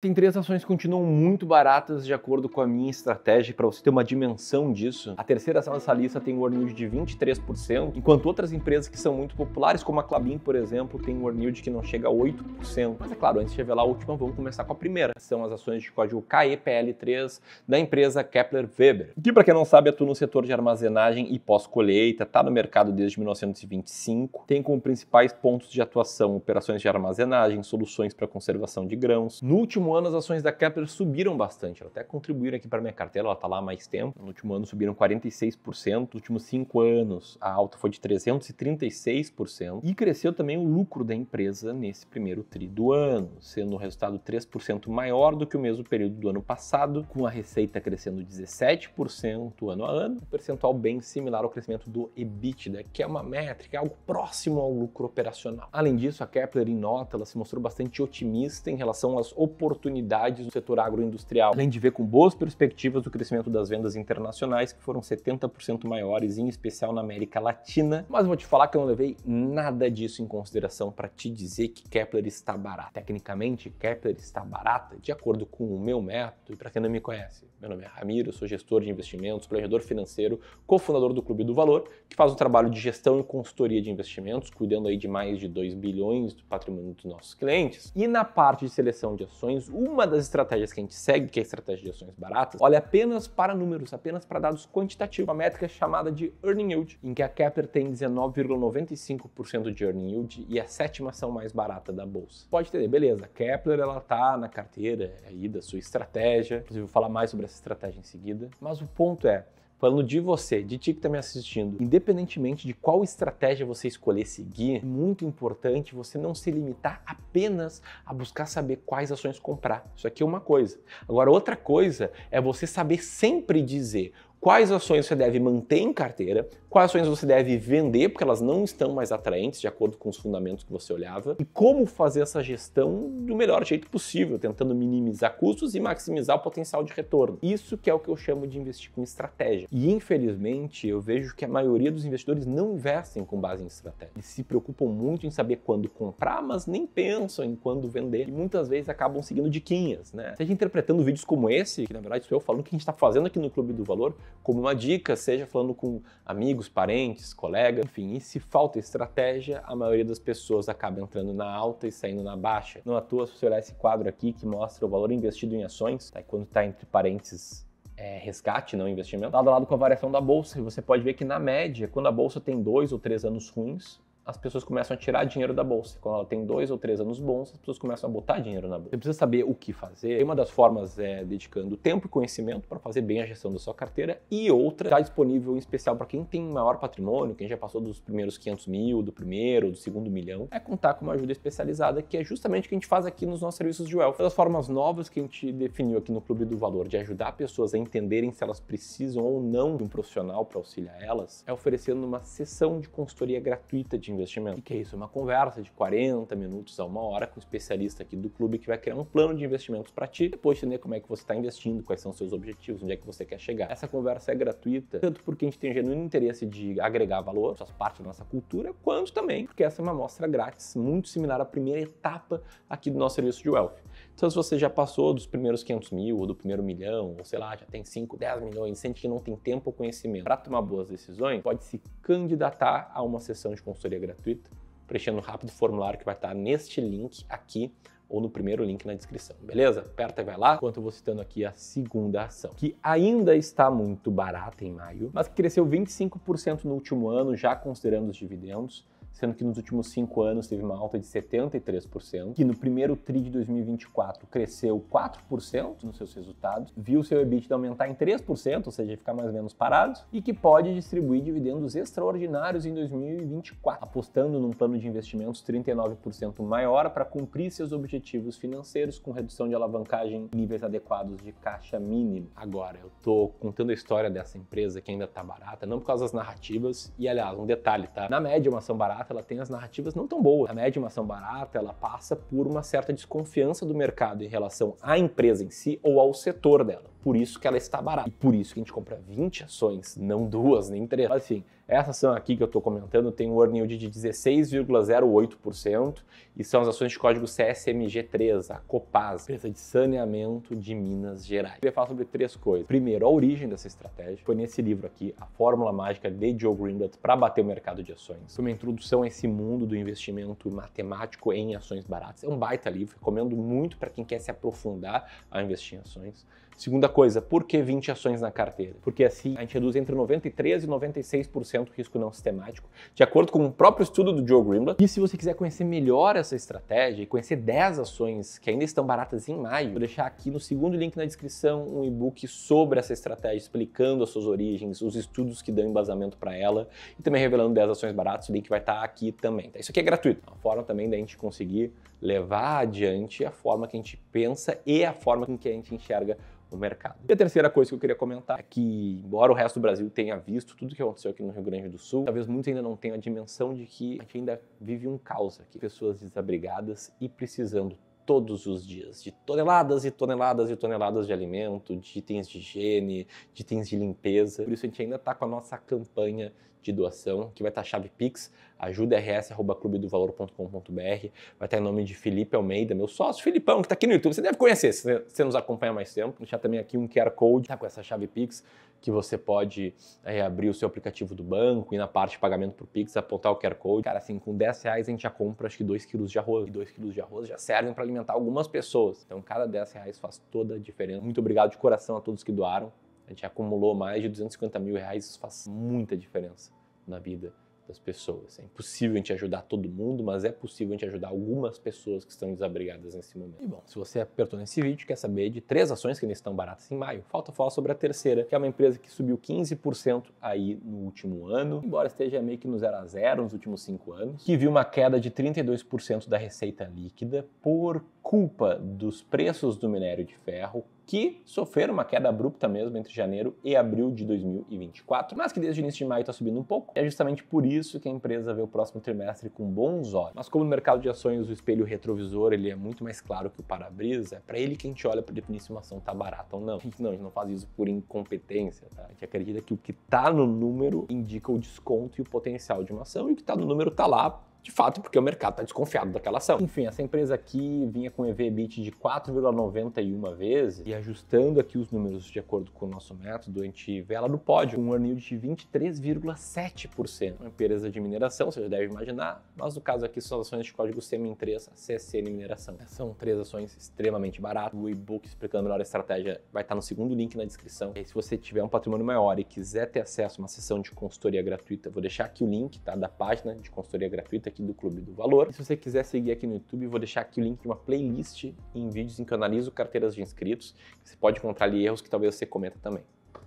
Tem três ações que continuam muito baratas de acordo com a minha estratégia, para você ter uma dimensão disso. A terceira ação dessa lista tem um earn yield de 23%, enquanto outras empresas que são muito populares, como a Clabin, por exemplo, tem um earn yield que não chega a 8%. Mas é claro, antes de revelar a última, vamos começar com a primeira. São as ações de código KEPL3 da empresa Kepler Weber, que para quem não sabe atua no setor de armazenagem e pós-colheita, está no mercado desde 1925, tem como principais pontos de atuação operações de armazenagem, soluções para conservação de grãos. No último último ano, as ações da Kepler subiram bastante. Ela até contribuíram aqui para minha carteira, ela está lá há mais tempo. No último ano subiram 46%, nos últimos cinco anos a alta foi de 336% e cresceu também o lucro da empresa nesse primeiro tri do ano, sendo o resultado 3% maior do que o mesmo período do ano passado, com a receita crescendo 17% ano a ano, um percentual bem similar ao crescimento do EBITDA, que é uma métrica, é algo próximo ao lucro operacional. Além disso, a Kepler, em nota, ela se mostrou bastante otimista em relação às oportunidades oportunidades no setor agroindustrial, além de ver com boas perspectivas o crescimento das vendas internacionais, que foram 70% maiores, em especial na América Latina. Mas vou te falar que eu não levei nada disso em consideração para te dizer que Kepler está barato. Tecnicamente, Kepler está barata de acordo com o meu método. E para quem não me conhece, meu nome é Ramiro, sou gestor de investimentos, planejador financeiro, cofundador do Clube do Valor, que faz um trabalho de gestão e consultoria de investimentos, cuidando aí de mais de 2 bilhões do patrimônio dos nossos clientes. E na parte de seleção de ações, uma das estratégias que a gente segue, que é a estratégia de ações baratas, olha apenas para números, apenas para dados quantitativos, uma métrica chamada de earning yield, em que a Kepler tem 19,95% de earning yield e é a sétima ação mais barata da bolsa. Pode entender, beleza, a Kepler ela tá na carteira aí da sua estratégia, inclusive vou falar mais sobre essa estratégia em seguida, mas o ponto é, falando de você, de ti que está me assistindo, independentemente de qual estratégia você escolher seguir, é muito importante você não se limitar apenas a buscar saber quais ações comprar. Isso aqui é uma coisa. Agora, outra coisa é você saber sempre dizer quais ações você deve manter em carteira, quais ações você deve vender, porque elas não estão mais atraentes de acordo com os fundamentos que você olhava, e como fazer essa gestão do melhor jeito possível, tentando minimizar custos e maximizar o potencial de retorno. Isso que é o que eu chamo de investir com estratégia. E infelizmente eu vejo que a maioria dos investidores não investem com base em estratégia. Eles se preocupam muito em saber quando comprar, mas nem pensam em quando vender. E muitas vezes acabam seguindo diquinhas, né? Seja interpretando vídeos como esse, que na verdade sou eu falando o que a gente está fazendo aqui no Clube do Valor, como uma dica, seja falando com amigos, parentes, colegas, enfim. E se falta estratégia, a maioria das pessoas acaba entrando na alta e saindo na baixa. Não à toa, se você olhar esse quadro aqui que mostra o valor investido em ações, tá? quando está entre parênteses é, resgate, não investimento, lado a lado com a variação da bolsa. E você pode ver que, na média, quando a bolsa tem dois ou três anos ruins, as pessoas começam a tirar dinheiro da bolsa. Quando ela tem dois ou três anos bons, as pessoas começam a botar dinheiro na bolsa. Você precisa saber o que fazer. E uma das formas é dedicando tempo e conhecimento para fazer bem a gestão da sua carteira e outra está disponível em especial para quem tem maior patrimônio, quem já passou dos primeiros 500 mil, do primeiro, do segundo milhão, é contar com uma ajuda especializada que é justamente o que a gente faz aqui nos nossos serviços de wealth. Das formas novas que a gente definiu aqui no Clube do Valor de ajudar pessoas a entenderem se elas precisam ou não de um profissional para auxiliar elas, é oferecendo uma sessão de consultoria gratuita de investimento. O que é isso? É uma conversa de 40 minutos a uma hora com um especialista aqui do clube que vai criar um plano de investimentos para ti, depois entender como é que você está investindo, quais são os seus objetivos, onde é que você quer chegar. Essa conversa é gratuita, tanto porque a gente tem um genuíno interesse de agregar valor, faz parte da nossa cultura, quanto também porque essa é uma amostra grátis, muito similar à primeira etapa aqui do nosso serviço de Wealth. Então, se você já passou dos primeiros 500 mil, ou do primeiro milhão, ou sei lá, já tem 5, 10 milhões, sente que não tem tempo ou conhecimento para tomar boas decisões, pode se candidatar a uma sessão de consultoria gratuita, preenchendo um rápido formulário que vai estar neste link aqui ou no primeiro link na descrição, beleza? Aperta e vai lá, enquanto eu vou citando aqui a segunda ação, que ainda está muito barata em maio, mas que cresceu 25% no último ano, já considerando os dividendos, sendo que nos últimos cinco anos teve uma alta de 73%, que no primeiro TRI de 2024 cresceu 4% nos seus resultados, viu seu EBITDA aumentar em 3%, ou seja, ficar mais ou menos parado, e que pode distribuir dividendos extraordinários em 2024, apostando num plano de investimentos 39% maior para cumprir seus objetivos financeiros com redução de alavancagem em níveis adequados de caixa mínimo. Agora, eu estou contando a história dessa empresa que ainda está barata, não por causa das narrativas, e aliás, um detalhe, tá? Na média, uma ação barata barata, ela tem as narrativas não tão boas. A média é ação barata, ela passa por uma certa desconfiança do mercado em relação à empresa em si ou ao setor dela por isso que ela está barata. E por isso que a gente compra 20 ações, não duas, nem três. Assim, enfim, essa ação aqui que eu estou comentando tem um earn yield de 16,08% e são as ações de código CSMG3, a Copasa, empresa de saneamento de Minas Gerais. Eu queria falar sobre três coisas. Primeiro, a origem dessa estratégia foi nesse livro aqui, A Fórmula Mágica de Joe Greenblatt para bater o mercado de ações. Foi uma introdução a esse mundo do investimento matemático em ações baratas. É um baita livro, recomendo muito para quem quer se aprofundar a investir em ações. Segunda coisa, por que 20 ações na carteira? Porque assim a gente reduz entre 93% e 96% o risco não sistemático, de acordo com o próprio estudo do Joe Greenblatt. E se você quiser conhecer melhor essa estratégia e conhecer 10 ações que ainda estão baratas em maio, vou deixar aqui no segundo link na descrição um e-book sobre essa estratégia, explicando as suas origens, os estudos que dão embasamento para ela e também revelando 10 ações baratas. O link vai estar tá aqui também. Tá? Isso aqui é gratuito, uma forma também da gente conseguir levar adiante a forma que a gente pensa e a forma com que a gente enxerga no mercado. E a terceira coisa que eu queria comentar é que, embora o resto do Brasil tenha visto tudo o que aconteceu aqui no Rio Grande do Sul, talvez muitos ainda não tenham a dimensão de que a gente ainda vive um caos aqui. Pessoas desabrigadas e precisando todos os dias, de toneladas e toneladas e toneladas de alimento, de itens de higiene, de itens de limpeza. Por isso a gente ainda está com a nossa campanha de doação, que vai estar tá a chave Pix, ajudars.clubedovalor.com.br, vai estar em nome de Felipe Almeida, meu sócio, Filipão, que está aqui no YouTube, você deve conhecer, se você nos acompanha mais tempo. deixar também aqui um QR Code, tá com essa chave Pix, que você pode é, abrir o seu aplicativo do banco e na parte de pagamento por Pix apontar o QR Code. Cara, assim, com 10 reais a gente já compra acho que 2 quilos de arroz. E 2 quilos de arroz já servem para alimentar algumas pessoas. Então, cada 10 reais faz toda a diferença. Muito obrigado de coração a todos que doaram. A gente acumulou mais de 250 mil reais, isso faz muita diferença na vida das pessoas. É impossível a gente ajudar todo mundo, mas é possível a gente ajudar algumas pessoas que estão desabrigadas nesse momento. E bom, se você apertou nesse vídeo, quer saber de três ações que ainda estão baratas em maio, falta falar sobre a terceira, que é uma empresa que subiu 15% aí no último ano, embora esteja meio que no zero a zero nos últimos cinco anos, que viu uma queda de 32% da receita líquida por culpa dos preços do minério de ferro, que sofreram uma queda abrupta mesmo entre janeiro e abril de 2024, mas que desde o início de maio está subindo um pouco. E é justamente por isso que a empresa vê o próximo trimestre com bons olhos. Mas como no mercado de ações o espelho retrovisor ele é muito mais claro que o para-brisa, é para ele que a gente olha para definir se uma ação está barata ou não. A gente não, a gente não faz isso por incompetência, tá? A gente acredita que o que está no número indica o desconto e o potencial de uma ação e o que está no número está lá de fato, porque o mercado está desconfiado daquela ação. Enfim, essa empresa aqui vinha com EV/EBIT de 4,91 vezes e ajustando aqui os números de acordo com o nosso método, a gente vê ela no pódio, um earn de 23,7%. Uma empresa de mineração, você já deve imaginar, mas no caso aqui são ações de código SEMI3, CSN Mineração. São três ações extremamente baratas. O e-book explicando melhor a estratégia vai estar no segundo link na descrição. E se você tiver um patrimônio maior e quiser ter acesso a uma sessão de consultoria gratuita, vou deixar aqui o link tá, da página de consultoria gratuita aqui do Clube do Valor. E se você quiser seguir aqui no YouTube, vou deixar aqui o link de uma playlist em vídeos em que eu analiso carteiras de inscritos. Você pode encontrar ali erros que talvez você cometa também.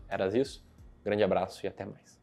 Era isso? Grande abraço e até mais.